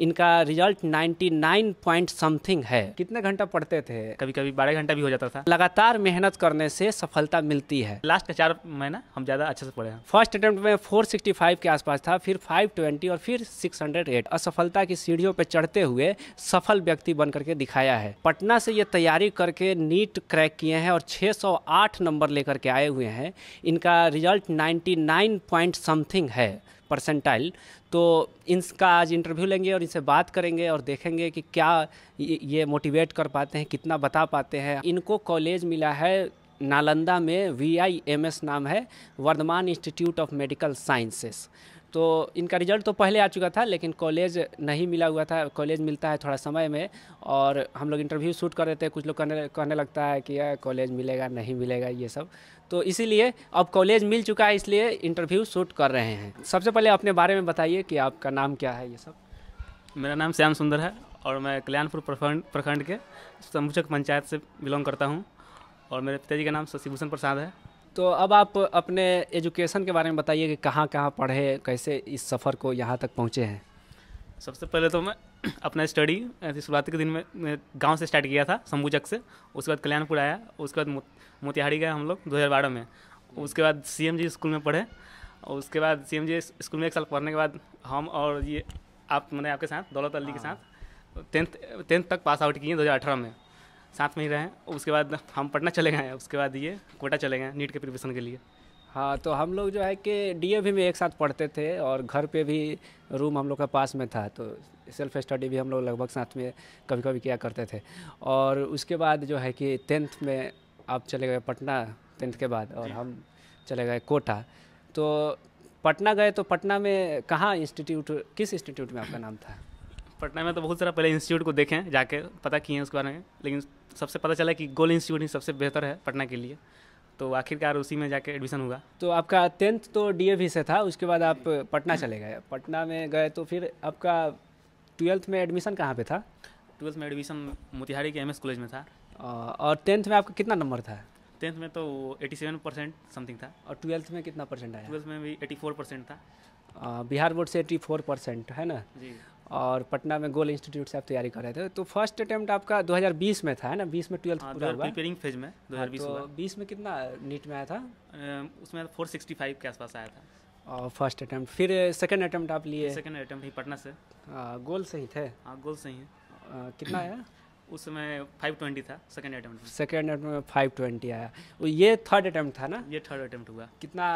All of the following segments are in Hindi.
इनका रिजल्ट 99 पॉइंट समथिंग है कितने घंटा पढ़ते थे कभी कभी बारह घंटा भी हो जाता था लगातार मेहनत करने से सफलता मिलती है लास्ट का चार महीना हम ज्यादा अच्छे से पढ़े हैं फर्स्ट अटेम्प्ट में 465 के आसपास था फिर 520 और फिर 608 असफलता की सीढ़ियों पर चढ़ते हुए सफल व्यक्ति बन करके दिखाया है पटना से ये तैयारी करके नीट क्रैक किए हैं और छह नंबर लेकर के आए हुए हैं इनका रिजल्ट नाइन्टी पॉइंट समथिंग है परसेंटाइल तो इनका आज इंटरव्यू लेंगे और इनसे बात करेंगे और देखेंगे कि क्या ये मोटिवेट कर पाते हैं कितना बता पाते हैं इनको कॉलेज मिला है नालंदा में वी आई एम एस नाम है Vardhman institute of medical sciences तो इनका रिज़ल्ट तो पहले आ चुका था लेकिन कॉलेज नहीं मिला हुआ था कॉलेज मिलता है थोड़ा समय में और हम लोग इंटरव्यू शूट कर देते हैं कुछ लोग कहने कहने लगता है कि यार कॉलेज मिलेगा नहीं मिलेगा ये सब तो इसीलिए अब कॉलेज मिल चुका है इसलिए इंटरव्यू शूट कर रहे हैं सबसे पहले अपने बारे में बताइए कि आपका नाम क्या है ये सब मेरा नाम श्याम सुंदर है और मैं कल्याणपुर प्रखंड प्रखंड के समुचक पंचायत से बिलोंग करता हूँ और मेरे पिताजी का नाम शशिभूषण प्रसाद है तो अब आप अपने एजुकेशन के बारे में बताइए कि कहाँ कहाँ पढ़े कैसे इस सफ़र को यहाँ तक पहुँचे हैं सबसे पहले तो मैं अपना स्टडी शुरुआती के दिन में गांव से स्टार्ट किया था शंभुजक से उसके बाद कल्याणपुर आया उसके बाद मोतिहारी गए हम लोग 2012 में उसके बाद सी स्कूल में पढ़े और उसके बाद सी स्कूल में एक साल पढ़ने के बाद हम और ये आप मैंने आपके साथ दौलत अली के हाँ। साथ टेंथ टेंथ तक पास आउट किए दो में साथ में ही रहें उसके बाद हम पटना चले गए उसके बाद ये कोटा चले गए नीट के प्रिपरेशन के लिए हाँ तो हम लोग जो है कि भी में एक साथ पढ़ते थे और घर पे भी रूम हम लोग का पास में था तो सेल्फ स्टडी भी हम लोग लगभग साथ में कभी कभी किया करते थे और उसके बाद जो है कि टेंथ में आप चले गए पटना टेंथ के बाद और हम चले गए कोटा तो पटना गए तो पटना में कहाँ इंस्टीट्यूट किस इंस्टीट्यूट में आपका नाम था पटना में तो बहुत सारा पहले इंस्टीट्यूट को देखें जाके पता किए हैं उसके बारे में लेकिन सबसे पता चला कि गोल इंस्टीट्यूट ही सबसे बेहतर है पटना के लिए तो आखिरकार उसी में जाके एडमिशन हुआ तो आपका टेंथ तो डी से था उसके बाद आप पटना चले गए पटना में गए तो फिर आपका ट्वेल्थ में एडमिशन कहाँ पे था ट्वेल्थ में एडमिशन मोतिहारी के एम कॉलेज में था और टेंथ में आपका कितना नंबर था टेंथ में तो सेवन परसेंट समथिंग था और ट्वेल्थ में कितना परसेंट आया ट्वेल्थ में भी फोर परसेंट था बिहार बोर्ड से फोर परसेंट है ना जी और पटना में गोल इंस्टीट्यूट से आप तैयारी कर रहे थे तो फर्स्ट अटेम्प्ट आपका 2020 में था है ना 20 में ट्वेल्थ हाँ, पूरा तो हुआ प्रिपेयरिंग फेज में 2020 हाँ, तो बीस में कितना नीट में आया था उसमें 465 तो के आसपास आया था और फर्स्ट अटेम्प्ट फिर सेकंड अटेम्प्ट आप लिए सेकंड अटेम्प्ट ही पटना से आ, गोल सही थे हाँ गोल सही है आ, कितना आया उसमें फाइव ट्वेंटी था सेकेंड अटैम्प्ट सेकेंड अटैम्प्ट में फाइव ट्वेंटी आया ये थर्ड अटैम्प्ट था ना ये थर्ड अटैम्प्ट हुआ कितना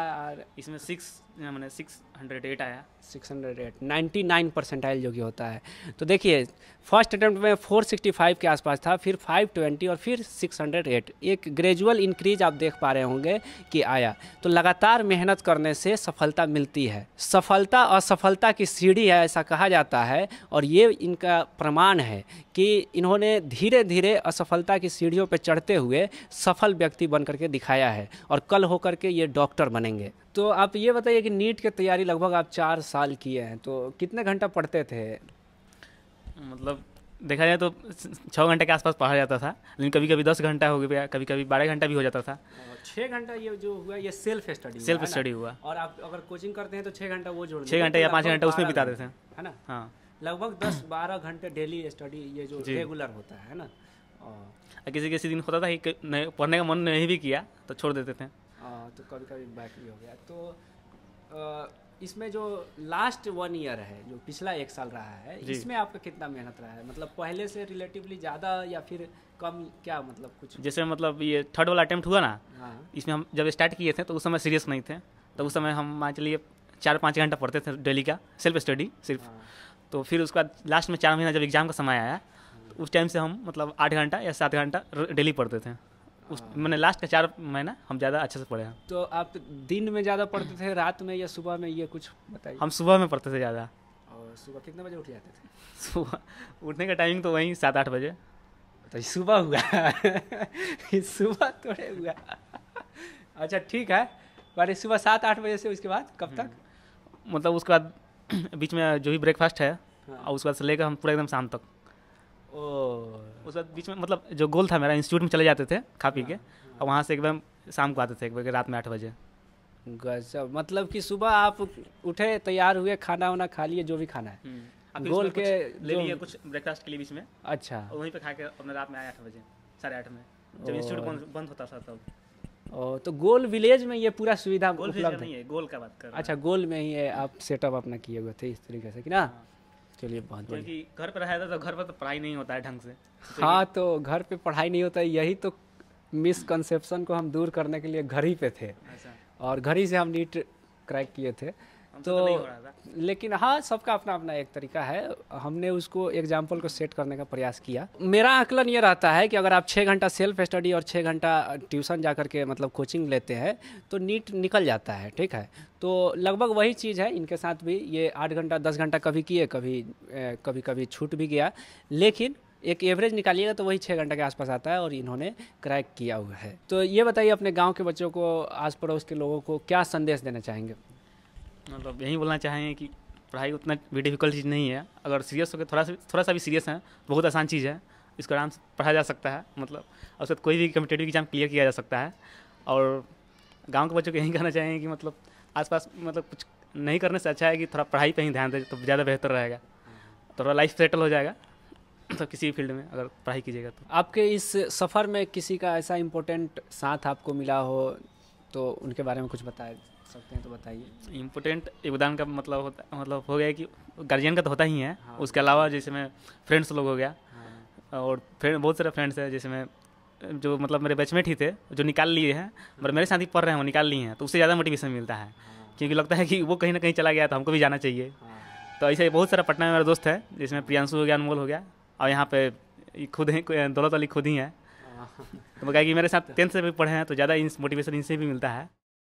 इसमें सिक्स मैंने सिक्स हंड्रेड एट आया six hundred eight ninety nine percentile जो कि होता है तो देखिए फर्स्ट अटैम्प्ट में फोर सिक्सटी फाइव के आसपास था फिर फाइव ट्वेंटी और फिर सिक्स हंड्रेड एट एक ग्रेजुअल इंक्रीज आप देख पा रहे होंगे कि आया तो लगातार मेहनत करने से सफलता मिलती है सफलता असफलता की सीढ़ी है ऐसा कहा जाता है और ये इनका प्रमाण है कि इन्होंने धीरे धीरे असफलता की सीढ़ियों पर चढ़ते हुए सफल व्यक्ति बन करके दिखाया है और कल होकर के ये डॉक्टर बनेंगे तो आप ये बताइए कि नीट की तैयारी लगभग आप चार साल किए हैं तो कितने घंटा पढ़ते थे मतलब देखा जाए तो छः घंटे के आसपास पढ़ा जाता था लेकिन कभी कभी दस घंटा हो गया कभी कभी बारह घंटा भी हो जाता था छः घंटा ये जो हुआ ये सेल्फ स्टडी सेल्फ स्टडी हुआ और आप अगर कोचिंग करते हैं तो छः घंटा वो जोड़ छः घंटे या तो पाँच घंटा उसमें बिता देते हैं है ना हाँ लगभग दस बारह घंटे डेली स्टडी ये जो रेगुलर होता है ना किसी किसी दिन होता था कि पढ़ने का मन नहीं भी किया तो छोड़ देते थे हो हाँ, तो कभी कभी बैक भी हो गया तो इसमें जो लास्ट वन ईयर है जो पिछला एक साल रहा है इसमें आपका कितना मेहनत रहा है मतलब पहले से रिलेटिवली ज़्यादा या फिर कम क्या मतलब कुछ जैसे मतलब ये थर्ड वाला अटैम्प्ट हुआ ना हाँ। इसमें हम जब स्टार्ट किए थे तो उस समय सीरियस नहीं थे तो उस समय हम मान चलिए चार पाँच घंटा पढ़ते थे डेली का सेल्फ स्टडी सिर्फ हाँ। तो फिर उसके बाद लास्ट में चार महीना जब एग्ज़ाम का समय आया तो उस टाइम से हम मतलब आठ घंटा या सात घंटा डेली पढ़ते थे उस हाँ। मैंने लास्ट का चार महीना हम ज़्यादा अच्छे से पढ़े हैं तो आप दिन में ज़्यादा पढ़ते थे रात में या सुबह में ये कुछ बताइए हम सुबह में पढ़ते थे ज़्यादा और सुबह कितने बजे उठ जाते थे सुबह उठने का टाइमिंग तो वहीं सात आठ बजे तो सुबह हुआ सुबह थोड़े हुआ अच्छा ठीक है पर सुबह सात आठ बजे से उसके बाद कब तक हम्म। मतलब उसके बाद बीच में जो भी ब्रेकफास्ट है हाँ। और उसके बाद से लेकर हम पूरा एकदम शाम तक ओ उस बीच में मतलब जो गोल था मेरा इंस्टीट्यूट में चले जाते थे खा पी के और वहाँ से एकदम शाम को आते थे एक बजे रात में आठ बजे गजब मतलब कि सुबह आप उठे तैयार हुए खाना वाना खा लिए जो भी खाना है हम्म। गोल के ले लिए कुछ ब्रेकफास्ट के लिए बीच में अच्छा वहीं पे खा के अपने रात में आए आठ बजे साढ़े आठ में जब इंस्टीट्यूट बंद होता था तब ओ तो गोल विलेज में ये पूरा सुविधा उपलब्ध नहीं है गोल का बात कर अच्छा गोल में ही आप सेटअप अपना किए हुए थे इस तरीके से कि ना हाँ। चलिए बहुत क्योंकि घर पर रहता तो घर पर तो पढ़ाई नहीं होता है ढंग से तो हाँ तो घर पे पढ़ाई नहीं होता है यही तो मिसकनसेप्शन को हम दूर करने के लिए घर ही पे थे अच्छा। और घर ही से हम नीट क्रैक किए थे तो, तो लेकिन हाँ सबका अपना अपना एक तरीका है हमने उसको एग्जाम्पल को सेट करने का प्रयास किया मेरा आकलन ये रहता है कि अगर आप छः घंटा सेल्फ स्टडी और छः घंटा ट्यूशन जा करके मतलब कोचिंग लेते हैं तो नीट निकल जाता है ठीक है तो लगभग वही चीज़ है इनके साथ भी ये आठ घंटा दस घंटा कभी किए कभी कभी कभी छूट भी गया लेकिन एक एवरेज निकालिएगा तो वही छः घंटे के आसपास आता है और इन्होंने क्रैक किया हुआ है तो ये बताइए अपने गांव के बच्चों को आस पड़ोस के लोगों को क्या संदेश देना चाहेंगे मतलब यही बोलना चाहेंगे कि पढ़ाई उतना भी डिफिकल्ट चीज़ नहीं है अगर सीरियस होकर थोड़ा सा थोड़ा सा भी सीरियस है बहुत आसान चीज़ है इसको आराम से पढ़ा जा सकता है मतलब और उसके कोई भी कम्पिटेटिव एग्जाम क्लियर किया जा सकता है और गाँव के बच्चों को यही कहना चाहेंगे कि मतलब आसपास मतलब कुछ नहीं करने से अच्छा है कि थोड़ा पढ़ाई पर ही ध्यान दें तो ज़्यादा बेहतर रहेगा थोड़ा लाइफ सेटल हो जाएगा तो किसी भी फील्ड में अगर पढ़ाई कीजिएगा तो आपके इस सफ़र में किसी का ऐसा इम्पोर्टेंट साथ आपको मिला हो तो उनके बारे में कुछ बताया सकते हैं तो बताइए इम्पोर्टेंट योगदान का मतलब होता मतलब हो गया कि गार्जियन का तो होता ही है हाँ। उसके अलावा जैसे मैं फ्रेंड्स लोग हो गया हाँ। और फ्रेंड बहुत सारे फ्रेंड्स हैं जैसे मैं जो मतलब मेरे बैचमेट ही थे जो निकाल लिए हैं मगर मेरे साथ ही पढ़ रहे हैं वो निकाल लिए हैं तो उससे ज़्यादा मोटिवेशन मिलता है हाँ। क्योंकि लगता है कि वो कहीं ना कहीं चला गया तो हमको भी जाना चाहिए हाँ। तो ऐसे बहुत सारा पटना में मेरा दोस्त है जिसमें प्रियांशु हो गया अनमोल हो गया और यहाँ पे खुद ही दौलत अली खुद ही हैं हाँ। तो मैं कहा कि मेरे साथ टेंथ से भी पढ़े हैं तो ज़्यादा इन मोटिवेशन इनसे भी मिलता है